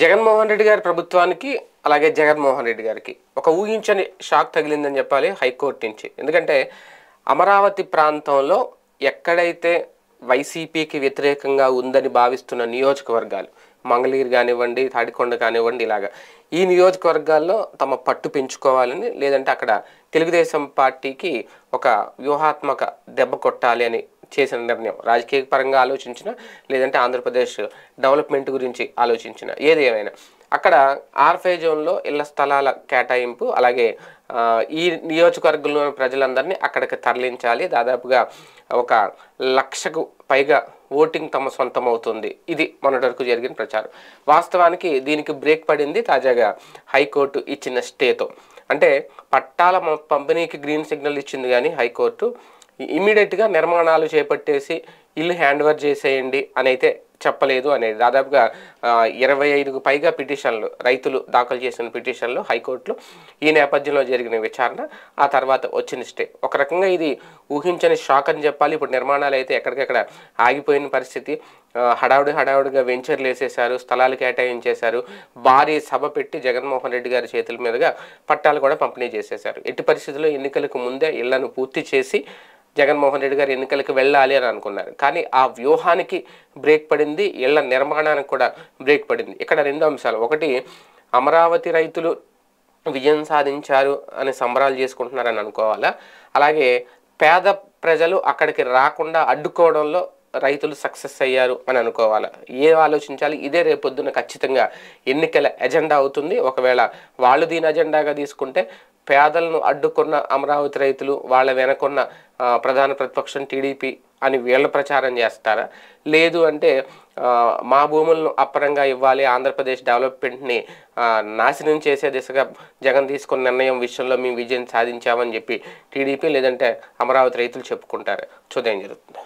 జగన్మోహన్ రెడ్డి గారి ప్రభుత్వానికి అలాగే జగన్మోహన్ రెడ్డి గారికి ఒక ఊహించని షాక్ తగిలిందని చెప్పాలి హైకోర్టు నుంచి ఎందుకంటే అమరావతి ప్రాంతంలో ఎక్కడైతే వైసీపీకి వ్యతిరేకంగా ఉందని భావిస్తున్న నియోజకవర్గాలు మంగళగిరి కానివ్వండి తాడికొండ కానివ్వండి ఇలాగా ఈ నియోజకవర్గాల్లో తమ పట్టు పెంచుకోవాలని లేదంటే అక్కడ తెలుగుదేశం పార్టీకి ఒక వ్యూహాత్మక దెబ్బ కొట్టాలి అని చేసిన నిర్ణయం రాజకీయ పరంగా ఆలోచించిన లేదంటే ఆంధ్రప్రదేశ్ డెవలప్మెంట్ గురించి ఆలోచించిన ఏది ఏమైనా అక్కడ ఆర్ఫై జోన్లో ఇళ్ల స్థలాల కేటాయింపు అలాగే ఈ నియోజకవర్గంలోని ప్రజలందరినీ అక్కడికి తరలించాలి దాదాపుగా ఒక లక్షకు పైగా ఓటింగ్ తమ సొంతం అవుతుంది ఇది మొన్నటి వరకు జరిగిన ప్రచారం వాస్తవానికి దీనికి బ్రేక్ పడింది తాజాగా హైకోర్టు ఇచ్చిన స్టేతో అంటే పట్టాల పంపిణీకి గ్రీన్ సిగ్నల్ ఇచ్చింది కానీ హైకోర్టు ఇమీడియట్గా నిర్మాణాలు చేపట్టేసి ఇల్లు హ్యాండ్ ఓవర్ చేసేయండి అని అయితే చెప్పలేదు అనేది దాదాపుగా ఇరవై ఐదుకు పైగా పిటిషన్లు రైతులు దాఖలు చేసిన పిటిషన్లు హైకోర్టులో ఈ నేపథ్యంలో జరిగిన విచారణ ఆ తర్వాత వచ్చిన స్టే ఒక రకంగా ఇది ఊహించని షాక్ అని చెప్పాలి ఇప్పుడు నిర్మాణాలు అయితే ఎక్కడికెక్కడ ఆగిపోయిన పరిస్థితి హడావుడి హడావుడిగా వెంచర్లు వేసేశారు స్థలాలు కేటాయించేశారు భారీ సభ పెట్టి జగన్మోహన్ రెడ్డి గారి చేతుల మీదుగా పట్టాలు కూడా పంపిణీ చేసేశారు ఎట్టి పరిస్థితుల్లో ఎన్నికలకు ముందే ఇళ్లను పూర్తి చేసి జగన్మోహన్ రెడ్డి గారు ఎన్నికలకు వెళ్ళాలి అని అనుకున్నారు కానీ ఆ వ్యూహానికి బ్రేక్ పడింది ఇళ్ల నిర్మాణానికి కూడా బ్రేక్ పడింది ఇక్కడ రెండు అంశాలు ఒకటి అమరావతి రైతులు విజయం సాధించారు అని సంబరాలు చేసుకుంటున్నారని అనుకోవాలా అలాగే పేద ప్రజలు అక్కడికి రాకుండా అడ్డుకోవడంలో రైతులు సక్సెస్ అయ్యారు అని అనుకోవాలి ఏ ఆలోచించాలి ఇదే రేపొద్దున ఖచ్చితంగా ఎన్నికల ఎజెండా అవుతుంది ఒకవేళ వాళ్ళు దీని అజెండాగా తీసుకుంటే పేదలను అడ్డుకున్న అమరావతి రైతులు వాళ్ళ వెనకున్న ప్రధాన ప్రతిపక్షం టీడీపీ అని వీళ్ళ ప్రచారం చేస్తారా లేదు అంటే మా భూములను అప్పరంగా ఇవ్వాలి ఆంధ్రప్రదేశ్ డెవలప్మెంట్ని నాశనం చేసే దిశగా జగన్ తీసుకున్న నిర్ణయం విషయంలో మేము విజయం సాధించామని చెప్పి టీడీపీ లేదంటే అమరావతి రైతులు చెప్పుకుంటారు చూద్దాం జరుగుతుంది